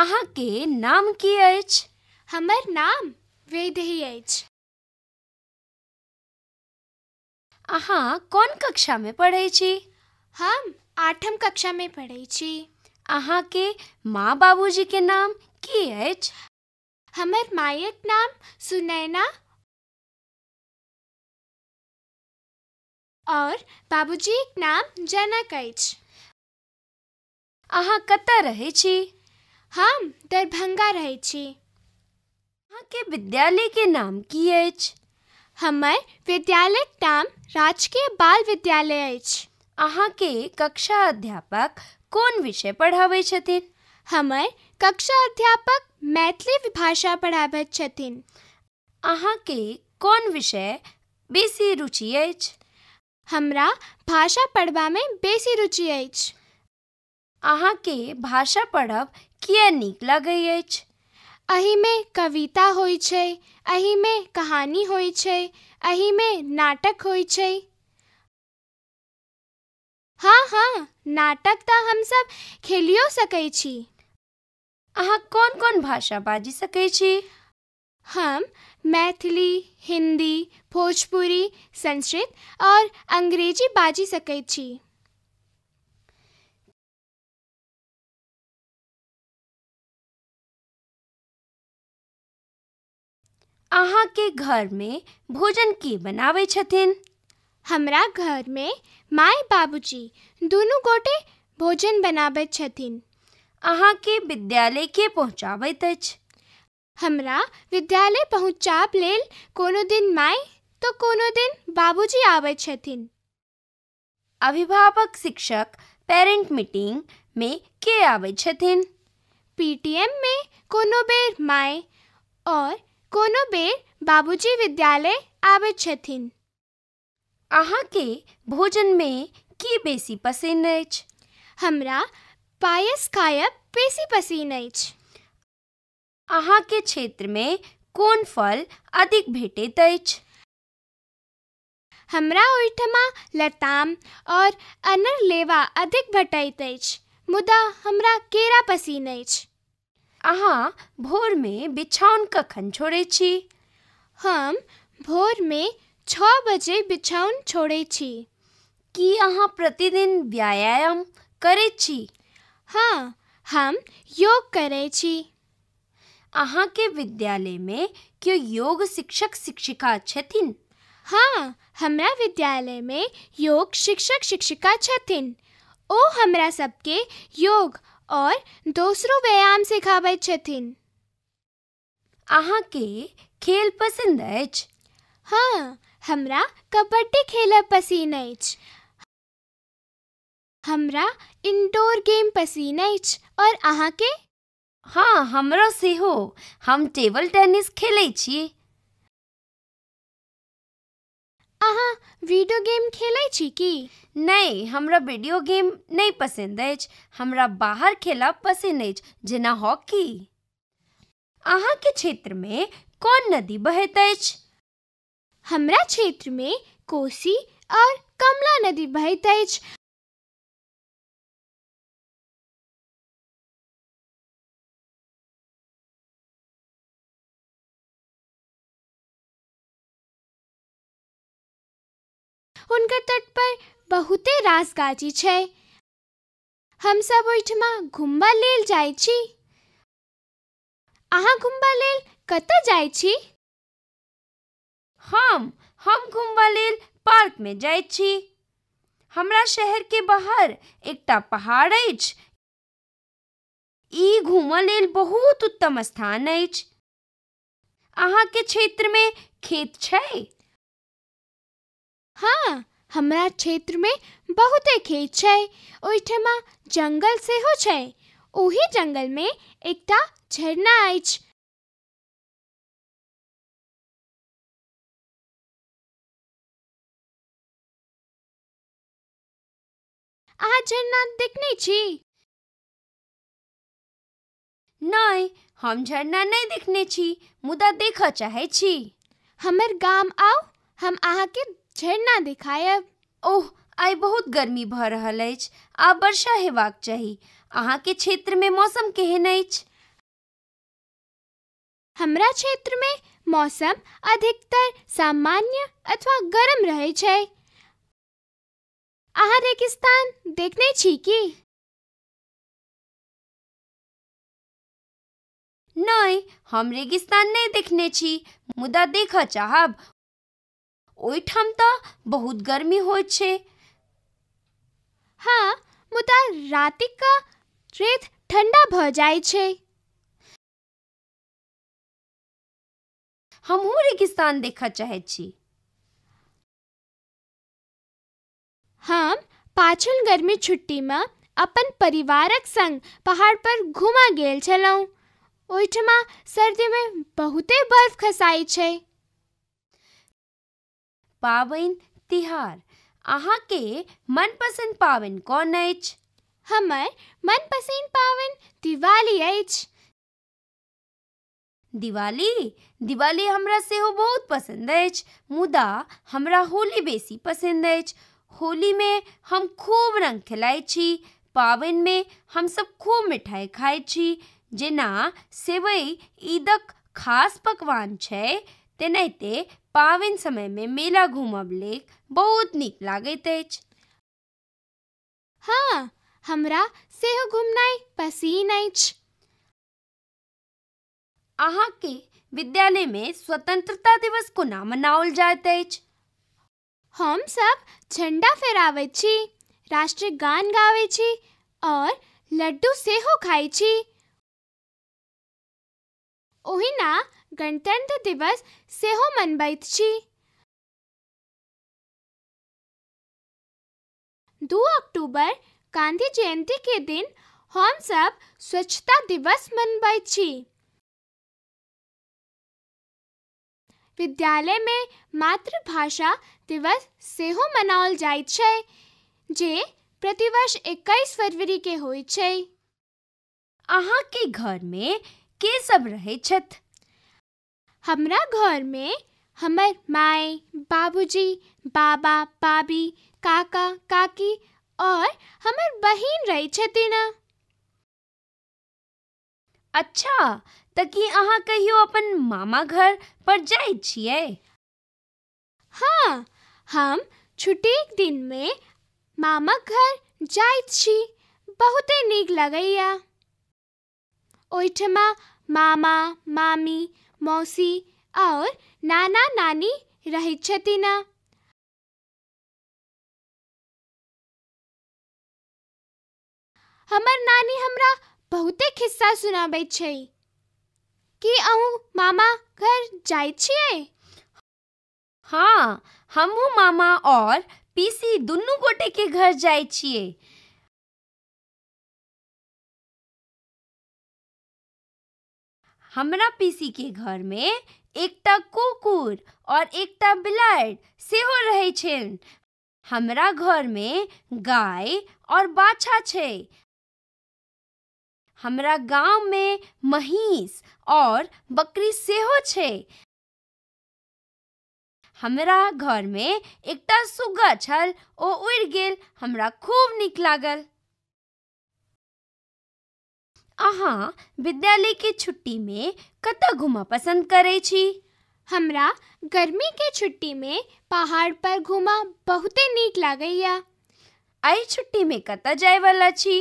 अहाँ के नाम की अछि हमर नाम वेदही अहाँ कौन कक्षा में पढ़े ची? हम आठम कक्षा में पढ़े ची। अहाँ के माँ बाबूजी के नाम की अछि हमर मायक नाम सुनैना और बाबूजी के नाम जनक अहाँ कत रहे ची? हम दरभंगा रहे छी अहाँ के विद्यालय के नाम की अछि हमर विद्यालय नाम राजकीय बाल विद्यालय अछि अहाँ के कक्षा अध्यापक कौन विषय पढ़ाबै छथिन हमर कक्षा अध्यापक मैथिली भाषा पढ़ाबै छथिन अहाँ के कौन विषय बेसी रुचि अछि हमरा भाषा पढ़बा में बेसी रुचि अछि अहाँ के भाषा पढ़ब ક્યાં નીકળા ગઈ જ અહીં મેં કવિતા હોય છે અહીં મેં કહાની હોય છે અહીં મેં નાટક હોય છે हाँ हाँ नाटक तो हम सब खेलियो सकती छी अहाँ कौन कौन भाषा बाजी सके छी हम मैथिली हिंदी भोजपुरी संस्कृत और अंग्रेजी बाजी सके छी अहाँ के घर में भोजन के बनावे छथिन हमरा घर में माय बाबूजी दोनों गोटे भोजन बनाबैत छथिन अहाँ के विद्यालय के पहुँचाबैत अछि हमरा विद्यालय पहुँचाब लेल कोनो दिन माय तो कोनो दिन बाबूजी आबैत छथिन अभिभावक शिक्षक पेरेंट मीटिंग में के आबैत छथिन पीटीएम में कोनो बेर माय और कोनो बेर बाबूजी विद्यालय आबे छथिन अहाँ के भोजन में की बेसी पसिन्न अछि हमरा पायस खायब बेसी पसिन्न अछि अहाँ के क्षेत्र में कोन फल अधिक भेटैत अछि हमरा ओहिठमा लताम और अनर लेवा अधिक भेटैत अछि मुदा हमरा केरा पसंद अछि भोर में बिछाउन कखन छोड़े छी हम में छ बजे बिछाउन छोड़े छी की अहाँ प्रतिदिन व्यायाम करे छी हाँ हम योग करे छी अहा के विद्यालय में क्यों योग शिक्षक शिक्षिका छथिन हाँ हमरा विद्यालय में योग शिक्षक शिक्षिका छथिन ओ हमरा सबके योग और दोसरो व्यायाम सिखाबै छथिन अहाँ के खेल पसंद अछि हाँ हमरा कबड्डी खेल पसीन अछि हमरा इंडोर गेम पसीन अछि और अहाँ के हाँ हमरो से हो हम टेबल टेनिस खेले छी अहा वीडियो गेम खेलै छी की नहीं हमरा वीडियो गेम नहीं पसंद है हमरा बाहर खेला पसंद है जेना हॉकी अहा के क्षेत्र में कौन नदी बहत है हमरा क्षेत्र में कोसी और कमला नदी बहत है हुनकर तट पर बहुते रास गाजी छे हम सब ओठमा घुम्बा लेल जाय छी अहाँ घुम्बा लेल कत जाय छी हम हम घुम्बा लेल पार्क में जाय छी हमरा शहर के बाहर एकटा पहाड़ अछि ई घूमय लेल बहुत उत्तम स्थान अछि के क्षेत्र में खेत छै हाँ हमारा क्षेत्र में बहुत खेत है ओठमा जंगल हो है ओही जंगल में एक झरना अछि झरना देखने छी नहीं हम झरना नहीं देखने छी मुदा देख चाहे छी हमर गाम आओ हम आहा के झरना देखायब ओह आई बहुत गर्मी भ रहल है आ वर्षा हेबाक के क्षेत्र में मौसम केहन हमरा क्षेत्र में मौसम अधिकतर सामान्य अथवा गर्म रहे छै अहाँ रेगिस्तान देखने छी की नहीं हम रेगिस्तान नहीं देखने छी मुदा देख चाहब ओठाम तो बहुत गर्मी हो छे हाँ मुदा राति का रेत ठंडा भ जाए छे हम रेगिस्तान देखा चाहे छी हम पाछल गर्मी छुट्टी में अपन परिवारक संग पहाड़ पर घुमा गेल छलहुँ ओहिठमा सर्दी में बहुते बर्फ खसाई छे पावन तिहार अहा के मनपसंद पावन कौन अछि हमर मनपसंद पावन दिवाली अछि दिवाली दिवाली हमरा हो बहुत पसंद अछि मुदा हमरा होली बेसी पसंद होली में हम खूब रङ्ग पावन छी हम सब खूब मिठाई खाए छी जेना सेवई ईदक खास पकवान छै तेनाते पावन समय में मेला घूमब लेक बहुत निक लागैत हाँ हमरा से सेहो पसीन अहा के विद्यालय में स्वतंत्रता दिवस कोना मनाओल जाइत अछि हम सब झंडा फहराव छी राष्ट्रीय गान गावे छी और लड्डू सेहो खाई छी ओहिना गणतंत्र दिवस सेहो मनबैत छी दू अक्टूबर गांधी जयंती के दिन हम सब स्वच्छता दिवस मनबैत छी विद्यालय में मातृभाषा दिवस सेहो मनाओल जाइत छै जे प्रतिवर्ष 21 फरवरी के होइत छै अहाँ के घर में के सब रहे छथि हमरा घर में हमर माए बाबूजी बाबा बाबी काका काकी और हमर बहिन रही छथिन अच्छा त की अहाँ कहियो अपन मामा घर पर जाए छिए हाँ हम छुट्टीक दिन में मामा घर जाइत छी बहुते नीक लगैया ओहिठमा मामा मामी मौसी और नाना नानी रहैत हमर नानी हमरा बहुते खिस्सा सुनाबे छै कि अहूँ मामा घर जाय छियै हाँ हमू मामा और पीसी दुनू गोटे के घर जाय छियै हमरा पीसी के घर में एकटा कुकुर और एकटा बिलाड़ि सेहो रहे छनि हमरा घर में गाय और बाछा छे हमरा गांव में महीस और बकरी सेहो छे हमरा घर में एकटा सुग्गा छल ओ उड़ गेल हमरा खूब निक लागल अहा विद्यालय के छुट्टी में कत घूम पसंद करे छी हमरा गर्मी के छुट्टी में पहाड़ पर घूमा बहुते नीक लागैया आई छुट्टी में कत जाय वाला छी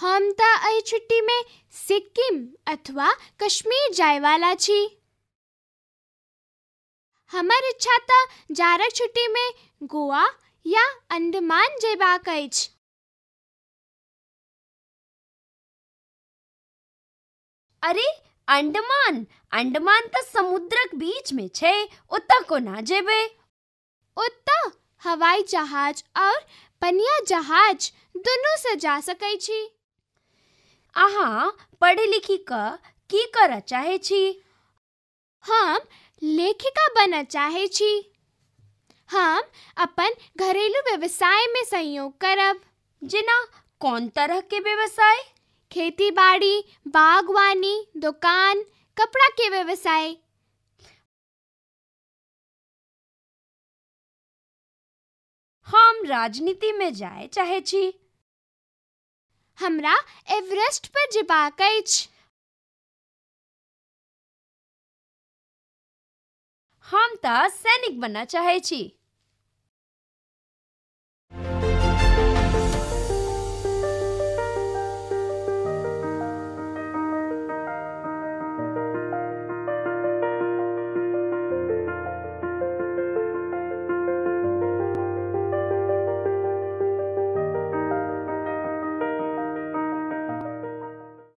हम त आई छुट्टी में सिक्किम अथवा कश्मीर जाय वाला छी हमर इच्छा त जाड़क छुट्टी में गोवा या अंडमान जेबा अछि अरे अंडमान अंडमान तो समुद्रक बीच में छे उत्ता को ना जेबे उत्ता हवाई जहाज और पनिया जहाज दोनों से जा सके छी आहा पढ़े लिखी का की कर चाहे छी हम लेखिका बन चाहे छी हम अपन घरेलू व्यवसाय में सहयोग करब जिना कौन तरह के व्यवसाय खेती बाड़ी बागवानी दुकान कपड़ा के व्यवसाय हम राजनीति में जाए चाहे छी हमरा एवरेस्ट पर जिबा कैछ हम त सैनिक बनना चाहे छी